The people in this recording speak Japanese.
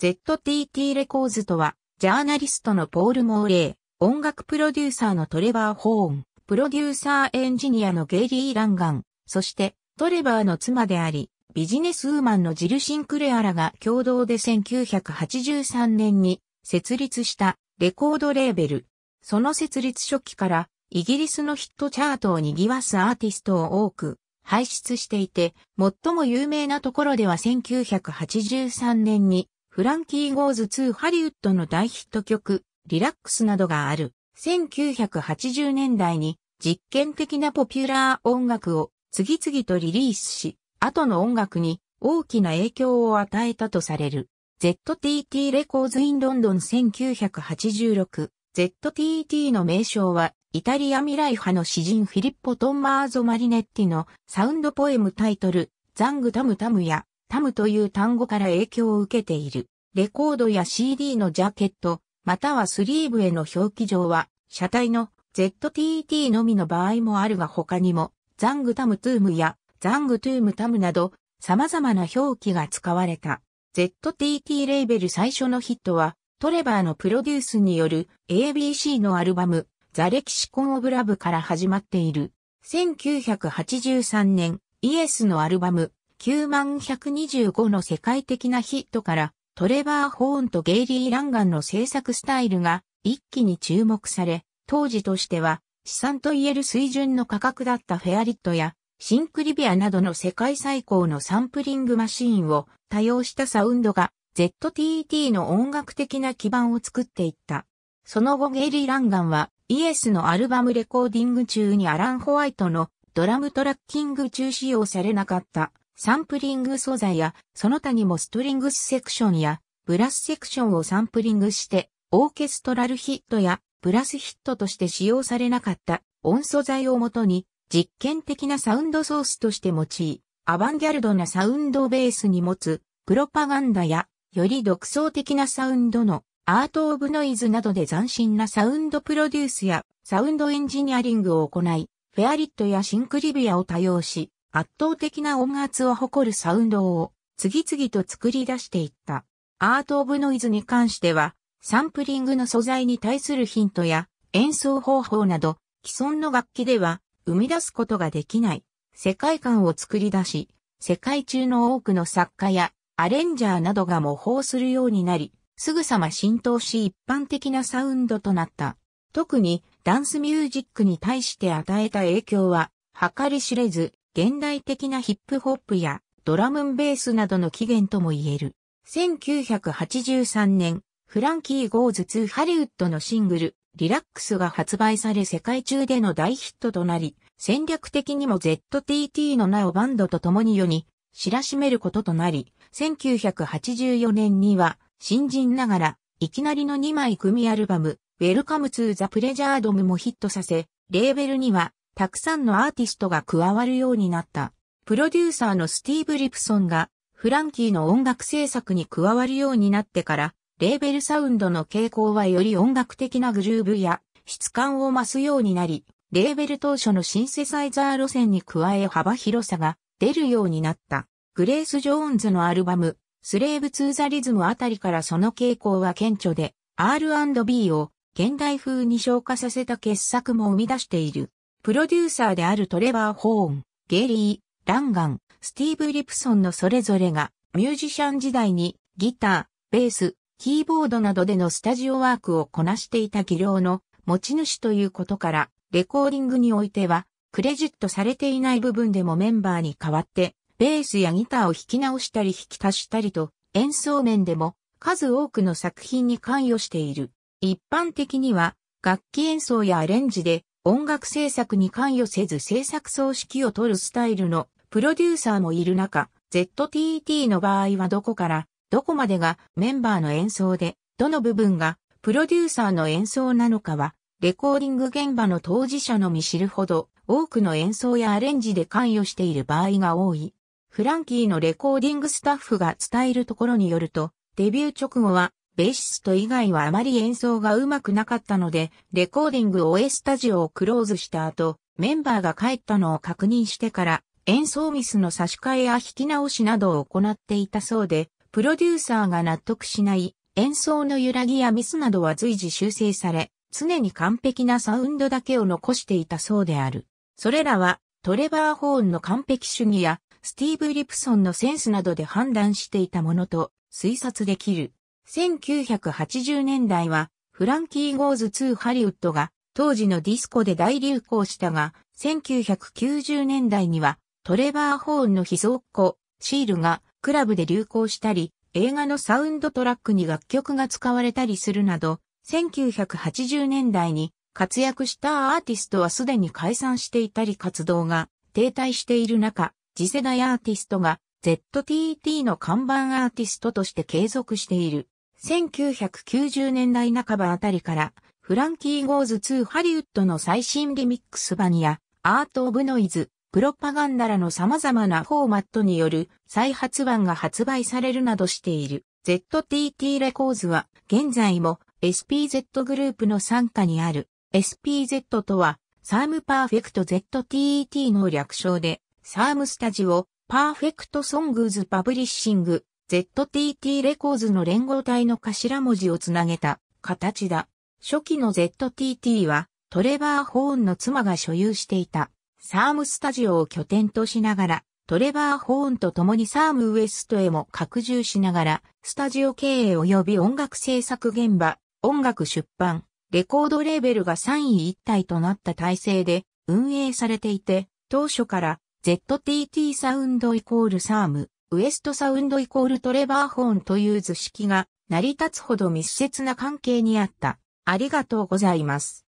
ZTT レコーズとは、ジャーナリストのポール・モーレー、音楽プロデューサーのトレバー・ホーン、プロデューサーエンジニアのゲイリー・ランガン、そしてトレバーの妻であり、ビジネスウーマンのジル・シンクレアらが共同で1983年に設立したレコードレーベル。その設立初期からイギリスのヒットチャートを賑わすアーティストを多く輩出していて、最も有名なところでは1983年にフランキー・ゴーズ2ハリウッドの大ヒット曲、リラックスなどがある、1980年代に実験的なポピュラー音楽を次々とリリースし、後の音楽に大きな影響を与えたとされる。ZTT レコーズ・イン・ロンドン1986。ZTT の名称は、イタリア未来派の詩人フィリッポ・トンマーゾ・マリネッティのサウンドポエムタイトル、ザング・タム・タムやタムという単語から影響を受けている。レコードや CD のジャケット、またはスリーブへの表記上は、車体の ZTT のみの場合もあるが他にも、ザングタムトゥームやザングトゥームタムなど、様々な表記が使われた。ZTT レーベル最初のヒットは、トレバーのプロデュースによる ABC のアルバム、ザ・レキシコン・オブ・ラブから始まっている。1983年、イエスのアルバム、9125の世界的なヒットから、トレバー・ホーンとゲイリー・ランガンの制作スタイルが一気に注目され、当時としては資産と言える水準の価格だったフェアリットやシンクリビアなどの世界最高のサンプリングマシーンを多用したサウンドが ZTET の音楽的な基盤を作っていった。その後ゲイリー・ランガンはイエスのアルバムレコーディング中にアラン・ホワイトのドラムトラッキング中使用されなかったサンプリング素材や、その他にもストリングスセクションや、ブラスセクションをサンプリングして、オーケストラルヒットや、ブラスヒットとして使用されなかった音素材をもとに、実験的なサウンドソースとして用い、アバンギャルドなサウンドベースに持つ、プロパガンダや、より独創的なサウンドの、アート・オブ・ノイズなどで斬新なサウンドプロデュースや、サウンドエンジニアリングを行い、フェアリットやシンクリビアを多用し、圧倒的な音圧を誇るサウンドを次々と作り出していった。アート・オブ・ノイズに関しては、サンプリングの素材に対するヒントや演奏方法など、既存の楽器では生み出すことができない世界観を作り出し、世界中の多くの作家やアレンジャーなどが模倣するようになり、すぐさま浸透し一般的なサウンドとなった。特にダンスミュージックに対して与えた影響は計り知れず、現代的なヒップホップやドラムンベースなどの起源とも言える。1983年、フランキー・ゴーズ2ハリウッドのシングル、リラックスが発売され世界中での大ヒットとなり、戦略的にも ZTT の名をバンドと共に世に知らしめることとなり、1984年には新人ながらいきなりの2枚組アルバム、ウェルカムツーザプレジャードムもヒットさせ、レーベルにはたくさんのアーティストが加わるようになった。プロデューサーのスティーブ・リプソンが、フランキーの音楽制作に加わるようになってから、レーベルサウンドの傾向はより音楽的なグルーブや質感を増すようになり、レーベル当初のシンセサイザー路線に加え幅広さが出るようになった。グレース・ジョーンズのアルバム、スレーブ・ツー・ザ・リズムあたりからその傾向は顕著で、R&B を現代風に昇華させた傑作も生み出している。プロデューサーであるトレバー・ホーン、ゲイリー、ランガン、スティーブ・リプソンのそれぞれがミュージシャン時代にギター、ベース、キーボードなどでのスタジオワークをこなしていた技量の持ち主ということから、レコーディングにおいては、クレジットされていない部分でもメンバーに代わって、ベースやギターを弾き直したり弾き足したりと、演奏面でも数多くの作品に関与している。一般的には、楽器演奏やアレンジで、音楽制作に関与せず制作総指揮を取るスタイルのプロデューサーもいる中、ZTT の場合はどこからどこまでがメンバーの演奏で、どの部分がプロデューサーの演奏なのかは、レコーディング現場の当事者のみ知るほど、多くの演奏やアレンジで関与している場合が多い。フランキーのレコーディングスタッフが伝えるところによると、デビュー直後はベーシスト以外はあまり演奏がうまくなかったので、レコーディングをエスタジオをクローズした後、メンバーが帰ったのを確認してから、演奏ミスの差し替えや弾き直しなどを行っていたそうで、プロデューサーが納得しない演奏の揺らぎやミスなどは随時修正され、常に完璧なサウンドだけを残していたそうである。それらは、トレバー・ホーンの完璧主義や、スティーブ・リプソンのセンスなどで判断していたものと推察できる。1980年代は、フランキー・ゴーズ2ハリウッドが当時のディスコで大流行したが、1990年代にはトレバー・ホーンの秘蔵っ子、シールがクラブで流行したり、映画のサウンドトラックに楽曲が使われたりするなど、1980年代に活躍したアーティストはすでに解散していたり活動が停滞している中、次世代アーティストが ZTT の看板アーティストとして継続している。1990年代半ばあたりから、フランキー・ゴーズ2ハリウッドの最新リミックス版や、アート・オブ・ノイズ、プロパガンダらの様々なフォーマットによる再発版が発売されるなどしている ZTT レコーズは現在も SPZ グループの傘下にある SPZ とはサームパーフェクト ZTT の略称でサームスタジオパーフェクトソングズパブリッシング ZTT レコーズの連合体の頭文字をつなげた形だ。初期の ZTT はトレバー・ホーンの妻が所有していたサームスタジオを拠点としながらトレバー・ホーンと共にサーム・ウエストへも拡充しながらスタジオ経営及び音楽制作現場、音楽出版、レコードレーベルが3位一体となった体制で運営されていて当初から ZTT サウンドイコールサームウエストサウンドイコールトレバーホーンという図式が成り立つほど密接な関係にあった。ありがとうございます。